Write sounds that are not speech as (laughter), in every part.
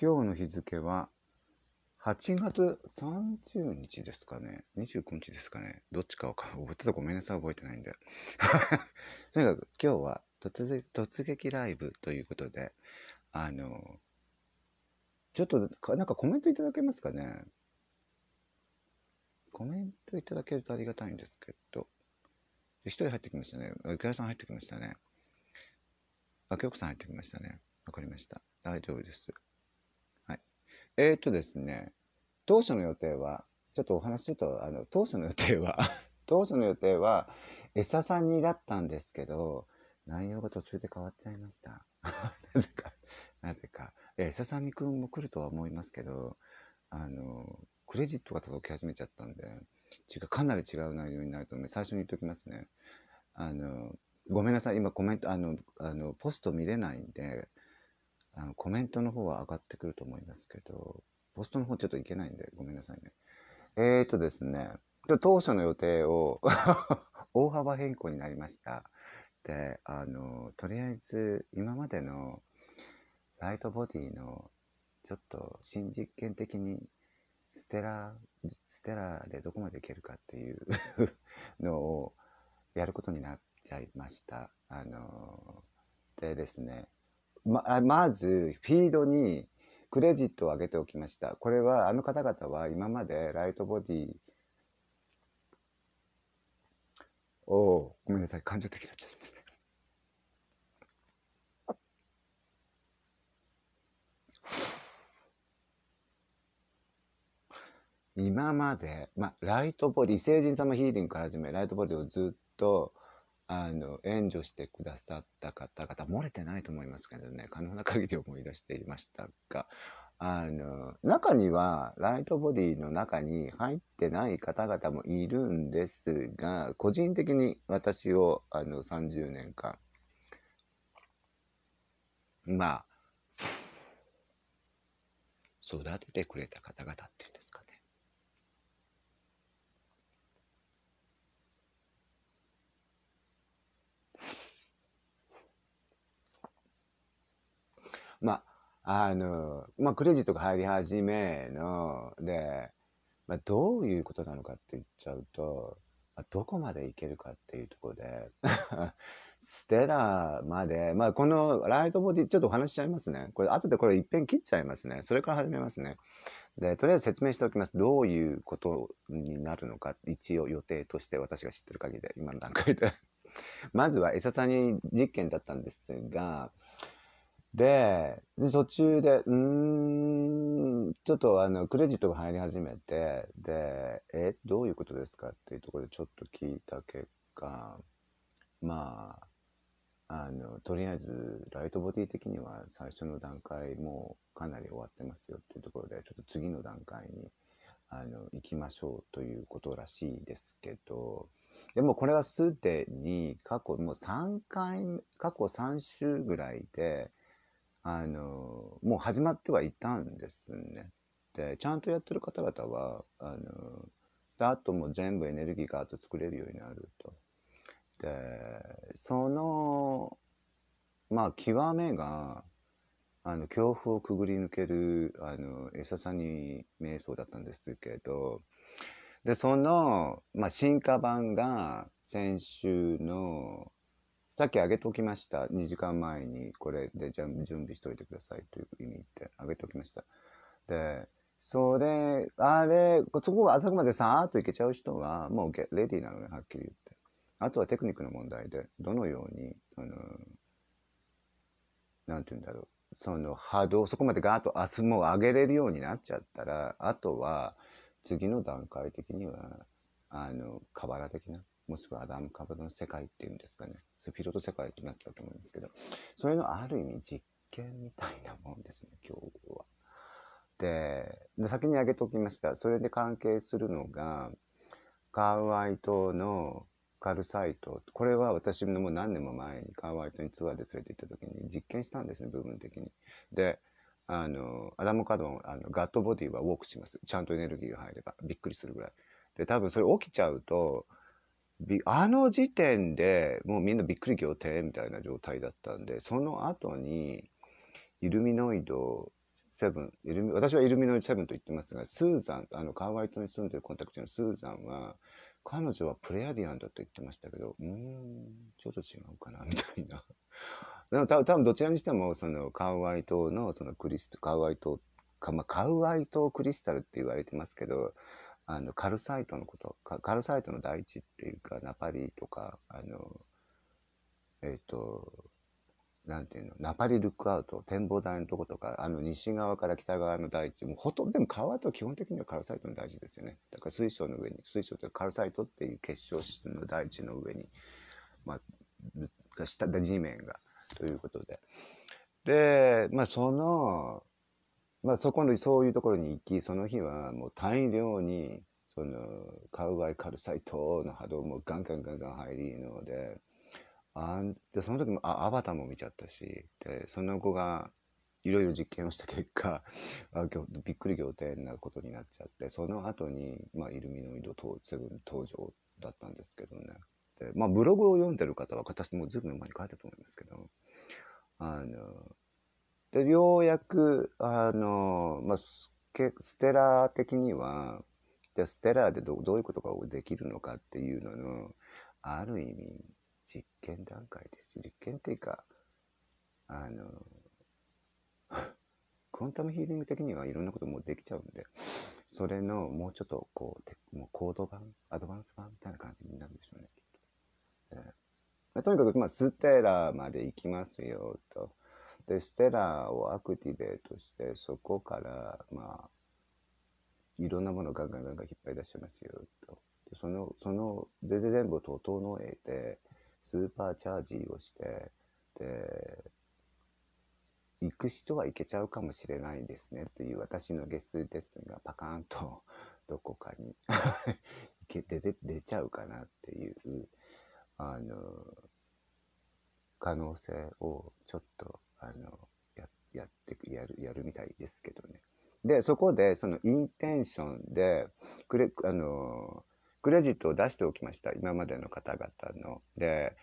今日の日付は、8月30日ですかね。29日ですかね。どっちかをかんちょっとごめんなさい、覚えてないんで。(laughs) とにかく今日は突突撃ライブということで、あの、ちょっとなんかコメントいただけますかね。コメントいただけるとありがたいんですけど。一人入ってきましたね。うきさん入ってきましたね。あ、きこさん入ってきましたね。わかりました。大丈夫です。えーとですね、当初の予定は、ちょっとお話ちょっと、あの、当初の予定は (laughs) 当初の予定は、エサさんにだったんですけど、内容が途中で変わっちゃいました。(laughs) なぜか、なぜか。エサさんにくんも来るとは思いますけど、あの、クレジットが届き始めちゃったんで、違う、かなり違う内容になると思う最初に言っときますね。あの、ごめんなさい、今コメント、あの、あのポスト見れないんで、あの、コメントの方は上がってくると思いますけど、ポストの方ちょっといけないんで、ごめんなさいね。えーとですね、当初の予定を (laughs) 大幅変更になりました。で、あの、とりあえず今までのライトボディのちょっと新実験的にステラ、ステラでどこまでいけるかっていう (laughs) のをやることになっちゃいました。あの、でですね、ま、まず、フィードにクレジットを上げておきました。これは、あの方々は今までライトボディを、ごめんなさい、感情的になっちゃいますね。今まで、まあ、ライトボディ、成人様ヒーリングから始め、ライトボディをずっと、あの、援助してくださった方々、漏れてないと思いますけどね、可能な限り思い出していましたが、あの、中には、ライトボディの中に入ってない方々もいるんですが、個人的に私を、あの、30年間、まあ、育ててくれた方々ってまあ、あの、まあ、クレジットが入り始めの、で、まあ、どういうことなのかって言っちゃうと、まあ、どこまでいけるかっていうところで、(laughs) ステラまで、まあ、このライトボディ、ちょっとお話しちゃいますね。これ、後でこれ一遍切っちゃいますね。それから始めますね。で、とりあえず説明しておきます。どういうことになるのか、一応予定として私が知ってる限りで、今の段階で。まずはエサに実験だったんですが、で、で途中で、うん、ちょっとあの、クレジットが入り始めて、で、え、どういうことですかっていうところでちょっと聞いた結果、まあ、あの、とりあえず、ライトボディ的には最初の段階もうかなり終わってますよっていうところで、ちょっと次の段階に、あの、行きましょうということらしいですけど、でもこれはすでに過去もう3回、過去3週ぐらいで、あの、もう始まってはいたんですね。で、ちゃんとやってる方々は、あの、だっともう全部エネルギーがあと作れるようになると。で、その、まあ、極めが、あの、恐怖をくぐり抜ける、あの、エササニ瞑想だったんですけど、で、その、まあ、進化版が先週の、さっき上げておきました。2時間前に、これで、じゃ準備しといてくださいという意味であげておきました。で、それ、あれ、そこはあそこまでさーっといけちゃう人は、もうレディーなのね、はっきり言って。あとはテクニックの問題で、どのように、その、なんて言うんだろう。その波動、そこまでガーッと明日も上げれるようになっちゃったら、あとは、次の段階的には、あの、河原的な。もしくはアダム・カブの世界っていうんですかね、そういうロト世界てなっちゃうと思うんですけど、それのある意味実験みたいなもんですね、今日は。で、先に挙げておきました。それで関係するのが、カウアイ島のカルサイト。これは私のもう何年も前にカウアイ島にツアーで連れて行った時に実験したんですね、部分的に。で、あの、アダム・カドン、あのガットボディはウォークします。ちゃんとエネルギーが入れば。びっくりするぐらい。で、多分それ起きちゃうと、あの時点でもうみんなびっくり仰天みたいな状態だったんで、その後に、イルミノイド7ブン、私はイルミノイド7と言ってますが、スーザン、あの、カーワイトに住んでるコンタクトのスーザンは、彼女はプレアディアンだと言ってましたけど、うん、ちょっと違うかな、みたいな。(laughs) でも多分、多分どちらにしても、その、カウアイ島の、そのクリス、カウアイ島、かまあ、カウアイ島クリスタルって言われてますけど、あのカルサイトのことカルサイトの大地っていうかナパリとかあのえっ、ー、となんていうのナパリルックアウト展望台のとことかあの西側から北側の大地もうほとんどでも川と基本的にはカルサイトの大地ですよねだから水晶の上に水晶っいうかカルサイトっていう結晶質の大地の上に、まあ、下地面がということででまあそのまあ、そこの、そういうところに行き、その日はもう大量に、その、カウアイカルサイトの波動もガンガンガンガン入りので、あでその時もあアバターも見ちゃったしでその子がいろいろ実験をした結果 (laughs) あびっくり仰天なことになっちゃってその後にまに、あ、イルミノイドセ登場だったんですけどねで、まあ、ブログを読んでる方は私もずいぶん前に書いたと思いますけどあのでようやくあの、まあ、ステラー的にはじゃステラーでどどういうことができるのかっていうののある意味実験段階です実験っていうかあのクォンタムヒーリング的にはいろんなこともできちゃうんでそれのもうちょっとこうもうコード版アドバンス版みたいな感じになるんでしょうね。えーとにかく、まあ、ステラーまで行きますよと。で、ステラをアクティベートして、そこから、まあ、いろんなものをガンガンガンガン引っ張り出してますよ、と。でその、その、で、全部整えて、スーパーチャージをして、で、行く人は行けちゃうかもしれないですね、という私の月水テストがパカーンと、(laughs) どこかに (laughs) 出て、出ちゃうかなっていう、あの、可能性をちょっとあの、ややってやる、やるみたいですけどね。で、そこで、そのインテンションで、クレ、あの、クレジットを出しておきました。今までの方々の。で、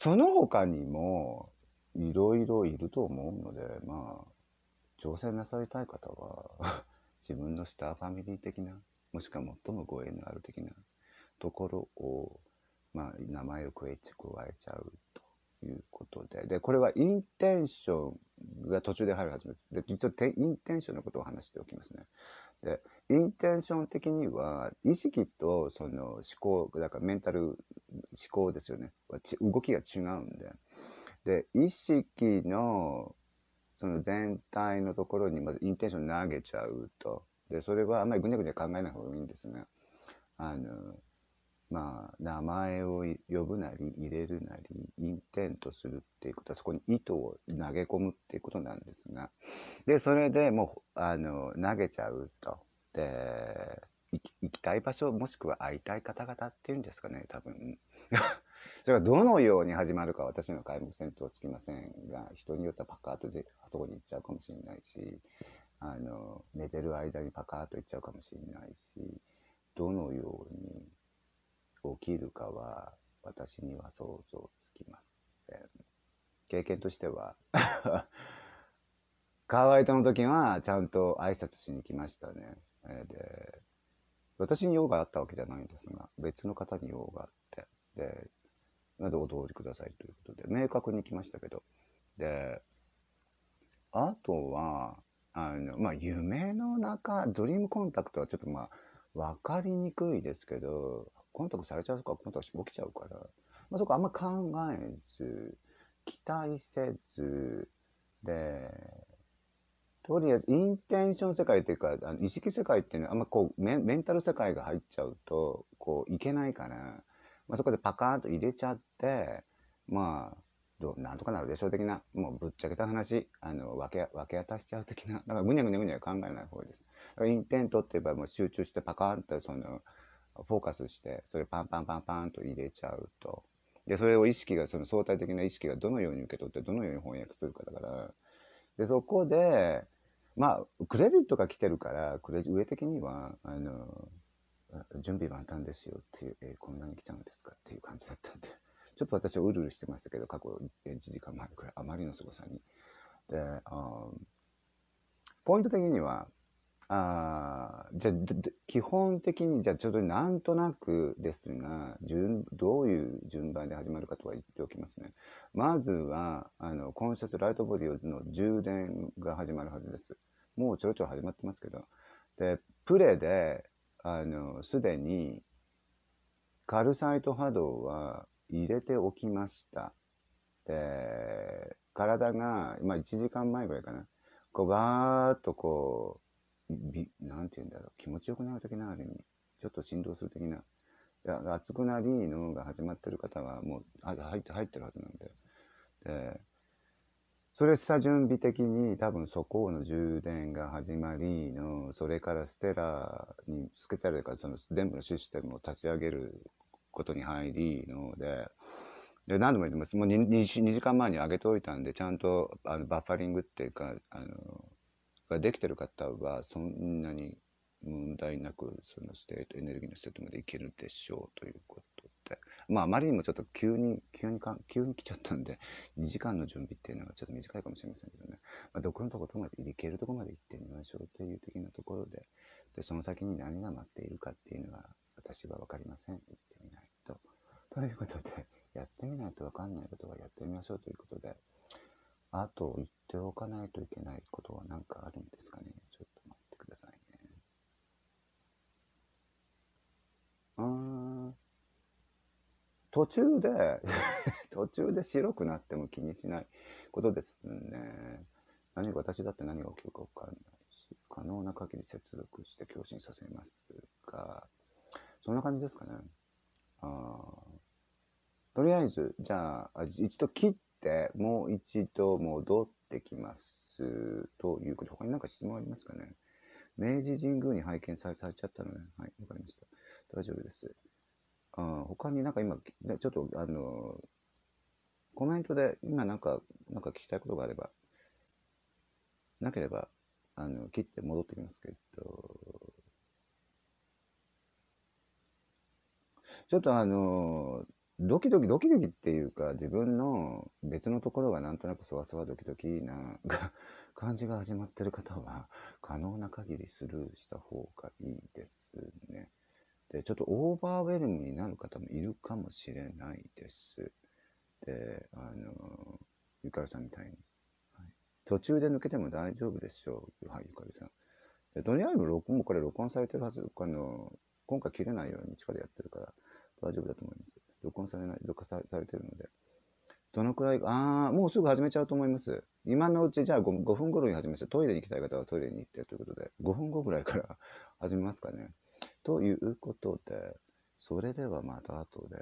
その他にも、いろいろいると思うので、まあ、挑戦なさりたい方は (laughs) 自分のスターファミリー的な、もしくは最もご縁のある的なところを、まあ、名前を加え加えちゃうということで。で、これはインテンションが途中で入るはずです。で、ちょっとインテンションのことを話しておきますね。で、インテンション的には、意識とその思考、だからメンタル思考ですよね。動きが違うんで。で、意識のその全体のところにまずインテンション投げちゃうと。で、それはあんまりぐにゃぐにゃ考えない方がいいんですね。あの、まあ、名前を呼ぶなり入れるなりインテントするっていうことはそこに糸を投げ込むっていうことなんですがでそれでもうあの投げちゃうとで行きたい場所もしくは会いたい方々っていうんですかね多分 (laughs) それがどのように始まるか私の解目戦とつきませんが人によってはパカッとであそこに行っちゃうかもしれないしあの寝てる間にパカッと行っちゃうかもしれないしどのように起きるかは私には想像つきません。経験としてはカーワイトの時はちゃんと挨拶しに来ましたね。で、私に用があったわけじゃないんですが、別の方に用があって、で、などお通りくださいということで、明確に来ましたけど。で、あとは、あの、まあ、夢の中、ドリームコンタクトはちょっとまあ、わかりにくいですけど、コンタクトされちゃうから、コンタクト起きちゃうから、まあ、そこあんま考えず、期待せず、で、とりあえず、インテンション世界っていうか、あの意識世界っていうのは、あんまこうメ、メンタル世界が入っちゃうと、こう、いけないから、まあ、そこでパカーンと入れちゃって、まあ、どうなんとかなるでしょう的な、もうぶっちゃけた話、あの、分け、分け渡しちゃう的な、だからむにゃむにゃむにゃ考えない方がいいです。インテントって言えばもう集中してパカーンとその、フォーカスしてそれパンパンパンパンと入れちゃうとでそれを意識がその相対的な意識がどのように受け取ってどのように翻訳するかだからでそこでまあクレジットが来てるからクレジ上的にはあの準備万端ですよっていう、えー、こんなに来たんですかっていう感じだったんで (laughs) ちょっと私はうるうるしてましたけど過去1時間前くらいあまりのすごさに。であポイント的にはあじゃあ基本的にじゃあちょっとなんとなくですが順どういう順番で始まるかとは言っておきますねまずはあのコンシャスライトボディの充電が始まるはずですもうちょろちょろ始まってますけどでプレであのすでにカルサイト波動は入れておきましたで体が、まあ、1時間前ぐらいかなこうバーッとこうび、なんて言うんだろう、気持ちよくなる的な、ある意味。ちょっと振動する的な。や熱くなりのが始まってる方はもう入って入ってるはずなんで。で、それ下準備的に多分そこの充電が始まりの、それからステラに、スケテラかその全部のシステムを立ち上げることに入りので、で何度も言ってます。もう 2, 2時間前に上げておいたんで、ちゃんとあのバッファリングっていうか、あの、ができてる方はそんなに問題なくそのステートエネルギーのステートまでいけるでしょうということでまああまりにもちょっと急に急にか急に来ちゃったんで2時間の準備っていうのがちょっと短いかもしれませんけどね、まあ、どこのところまでいけるとこまで行ってみましょうという的なところででその先に何が待っているかっていうのは私は分かりません行ってみないと。ということでやってみないと分かんないことはやってみましょうということであと言っておかないといけないことは何かあり途中で (laughs) 途中で白くなっても気にしないことですね。何が私だって何が起きるか分からないし、可能な限り接続して共振させますが、そんな感じですかね。あとりあえず、じゃあ、一度切って、もう一度戻ってきます。ということで、他に何か質問ありますかね明治神宮に拝見されちゃったのね。はい、わかりました。大丈夫です。うん、他になんか今、ちょっとあの、コメントで今なんか、なんか聞きたいことがあれば、なければ、あの、切って戻ってきますけど、ちょっとあの、ドキドキドキドキっていうか、自分の別のところがなんとなくそわそわドキドキな (laughs) 感じが始まってる方は、可能な限りスルーした方がいいですね。で、ちょっとオーバーウェルムになる方もいるかもしれないです。で、あの、ゆかりさんみたいに。はい、途中で抜けても大丈夫でしょう。はい、ゆかりさん。で、とりあえず録音もこれ録音されてるはず。あの、今回切れないように地下でやってるから大丈夫だと思います。録音されない、録画されてるので。どのくらい、ああ、もうすぐ始めちゃうと思います。今のうち、じゃあ 5, 5分頃に始めちゃう。トイレに行きたい方はトイレに行ってということで、5分後ぐらいから始めますかね。ということで、それではまた後で。